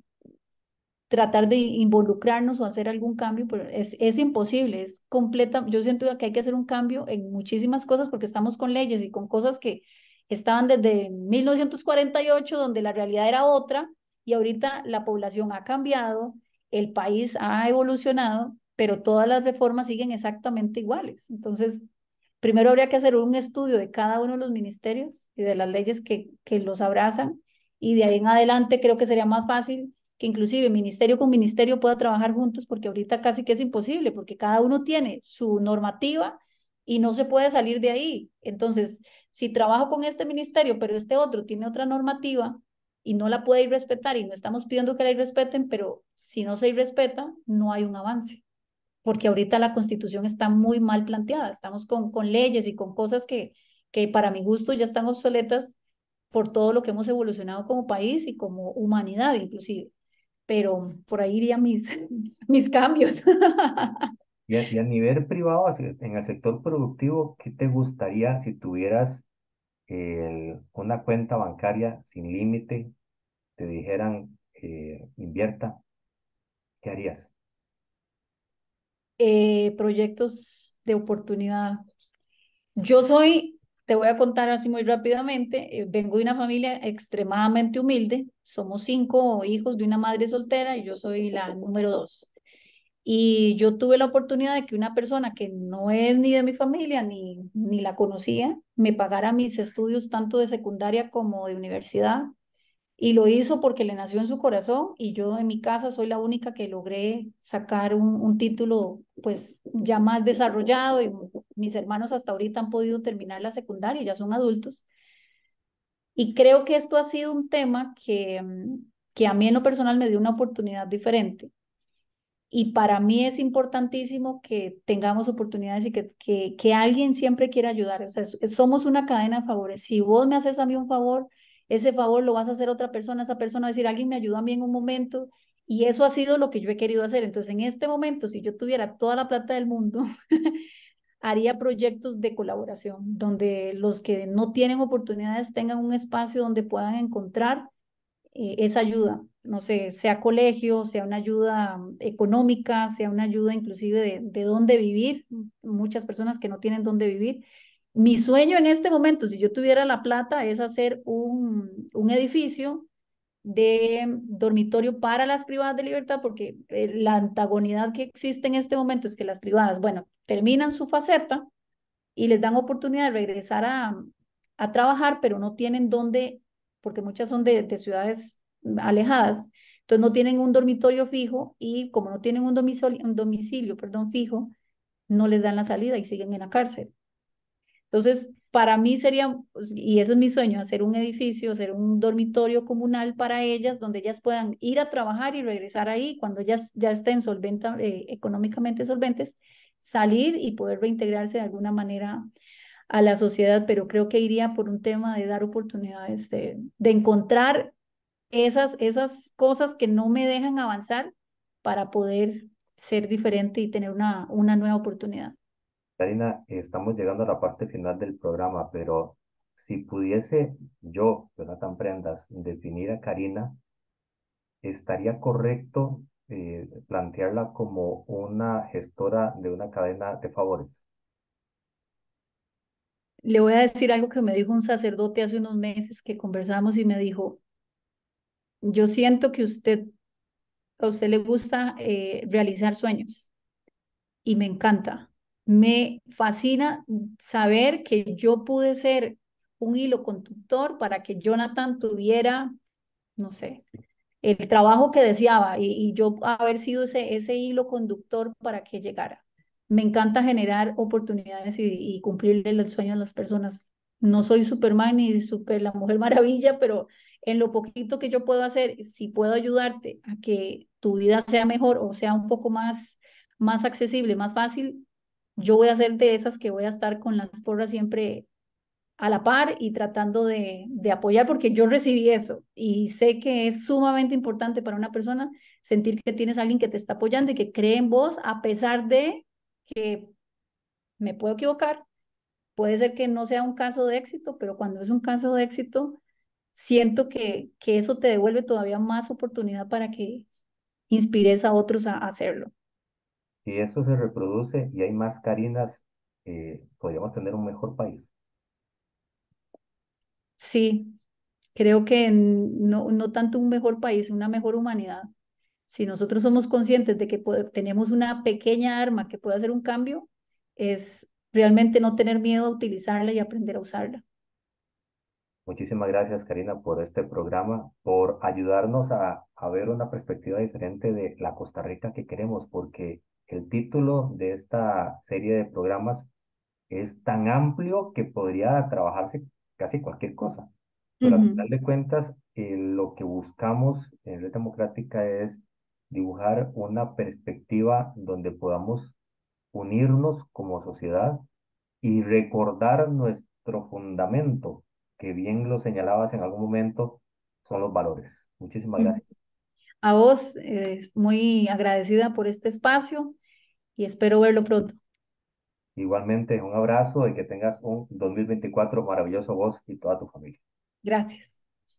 tratar de involucrarnos o hacer algún cambio, pero es, imposible, es completa, yo siento que hay que hacer un cambio en muchísimas cosas porque estamos con leyes y con cosas que estaban desde 1948 donde la realidad era otra y ahorita la población ha cambiado, el país ha evolucionado, pero todas las reformas siguen exactamente iguales. Entonces, primero habría que hacer un estudio de cada uno de los ministerios y de las leyes que, que los abrazan y de ahí en adelante creo que sería más fácil que inclusive ministerio con ministerio pueda trabajar juntos, porque ahorita casi que es imposible, porque cada uno tiene su normativa y no se puede salir de ahí. Entonces, si trabajo con este ministerio, pero este otro tiene otra normativa y no la puede ir respetar y no estamos pidiendo que la respeten, pero si no se respeta, no hay un avance, porque ahorita la constitución está muy mal planteada, estamos con, con leyes y con cosas que, que para mi gusto ya están obsoletas por todo lo que hemos evolucionado como país y como humanidad inclusive pero por ahí iría mis, mis cambios. Y a, nivel privado, en el sector productivo, ¿qué te gustaría si tuvieras eh, una cuenta bancaria sin límite? Te dijeran, eh, invierta, ¿qué harías? Eh, proyectos de oportunidad. Yo soy te voy a contar así muy rápidamente. Eh, vengo de una familia extremadamente humilde. Somos cinco hijos de una madre soltera y yo soy la número dos. Y yo tuve la oportunidad de que una persona que no es ni de mi familia ni, ni la conocía, me pagara mis estudios tanto de secundaria como de universidad y lo hizo porque le nació en su corazón y yo en mi casa soy la única que logré sacar un, título pues ya más desarrollado y mis hermanos hasta ahorita han podido terminar la secundaria, ya son adultos. Y creo que esto ha sido un tema que, mm, que a mí en lo personal me dio una oportunidad diferente. Y para mí es importantísimo que tengamos oportunidades y que, que, que alguien siempre quiera ayudar. O sea, somos una cadena de favores. Si vos me haces a mí un favor, ese favor lo vas a hacer otra persona, esa persona va a decir, alguien me ayuda a mí en un momento y eso ha sido lo que yo he querido hacer. Entonces, en este momento, si yo tuviera toda la plata del mundo, haría proyectos de colaboración donde los que no tienen oportunidades tengan un espacio donde puedan encontrar eh, esa ayuda, no sé, sea colegio, sea una ayuda económica, sea una ayuda inclusive de, de dónde vivir, muchas personas que no tienen dónde vivir, mi sueño en este momento, si yo tuviera la plata, es hacer un, un edificio de dormitorio para las privadas de libertad, porque eh, la antagonidad que existe en este momento es que las privadas, bueno, terminan su faceta y les dan oportunidad de regresar a, trabajar, pero no tienen dónde, porque muchas son de, de, ciudades alejadas, entonces no tienen un dormitorio fijo y como no tienen un domicilio, un domicilio perdón, fijo, no les dan la salida y siguen en la cárcel. Entonces, para mí sería, pues, y ese es mi sueño, hacer un edificio, hacer un dormitorio comunal para ellas, donde ellas puedan ir a trabajar y regresar ahí cuando ellas ya estén eh, económicamente solventes, salir y poder reintegrarse de alguna manera a la sociedad, pero creo que iría por un tema de dar oportunidades, de, de encontrar esas, esas cosas que no me dejan avanzar para poder ser diferente y tener una, una nueva oportunidad. Karina, estamos llegando a la parte final del programa, pero si pudiese yo, Jonathan Prendas, definir a Karina, ¿estaría correcto eh, plantearla como una gestora de una cadena de favores? Le voy a decir algo que me dijo un sacerdote hace unos meses que conversamos y me dijo, yo siento que usted, a usted le gusta eh, realizar sueños y me encanta me fascina saber que yo pude ser un hilo conductor para que Jonathan tuviera, no sé, el trabajo que deseaba y, yo haber sido ese, hilo conductor para que llegara. Me encanta generar oportunidades y, y cumplirle el sueño a las personas. No soy Superman ni super la Mujer Maravilla, pero en lo poquito que yo puedo hacer, si puedo ayudarte a que tu vida sea mejor o sea un poco más, más accesible, más fácil, yo voy a ser de esas que voy a estar con las porras siempre a la par y tratando de, apoyar, porque yo recibí eso y sé que es sumamente importante para una persona sentir que tienes a alguien que te está apoyando y que cree en vos, a pesar de que me puedo equivocar, puede ser que no sea un caso de éxito, pero cuando es un caso de éxito, siento que, que eso te devuelve todavía más oportunidad para que inspires a otros a hacerlo si eso se reproduce y hay más carinas, eh, podríamos tener un mejor país. Sí, creo que no, no tanto un mejor país, una mejor humanidad. Si nosotros somos conscientes de que tenemos una pequeña arma que puede hacer un cambio, es realmente no tener miedo a utilizarla y aprender a usarla. Muchísimas gracias, Karina, por este programa, por ayudarnos a ver una perspectiva diferente de la Costa Rica que queremos, porque el título de esta serie de programas es tan amplio que podría trabajarse casi cualquier cosa. Pero al final de cuentas, eh, lo que buscamos en Red Democrática es dibujar una perspectiva donde podamos unirnos como sociedad y recordar nuestro fundamento, que bien lo señalabas en algún momento, son los valores. Muchísimas gracias a vos, es muy agradecida por este espacio y espero verlo pronto. Igualmente, un abrazo y que tengas un 2024 maravilloso vos y toda tu familia. Gracias.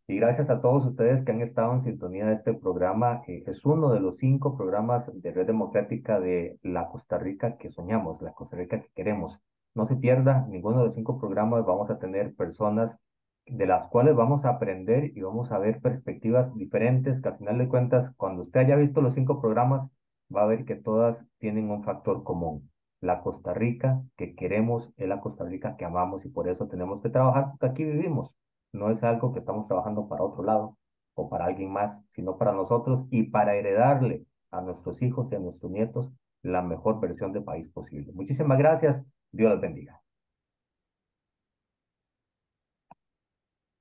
Y gracias a todos ustedes que han estado en sintonía de este programa. que es uno de los cinco programas de Red Democrática de la Costa Rica que soñamos, la Costa Rica que queremos. No se pierda ninguno de los cinco programas. Vamos a tener personas de las cuales vamos a aprender y vamos a ver perspectivas diferentes que al final de cuentas, cuando usted haya visto los cinco programas, va a ver que todas tienen un factor común. La Costa Rica que queremos es la Costa Rica que amamos y por eso tenemos que trabajar porque aquí vivimos. No es algo que estamos trabajando para otro lado o para alguien más, sino para nosotros y para heredarle a nuestros hijos y a nuestros nietos la mejor versión de país posible. Muchísimas gracias. Dios los bendiga.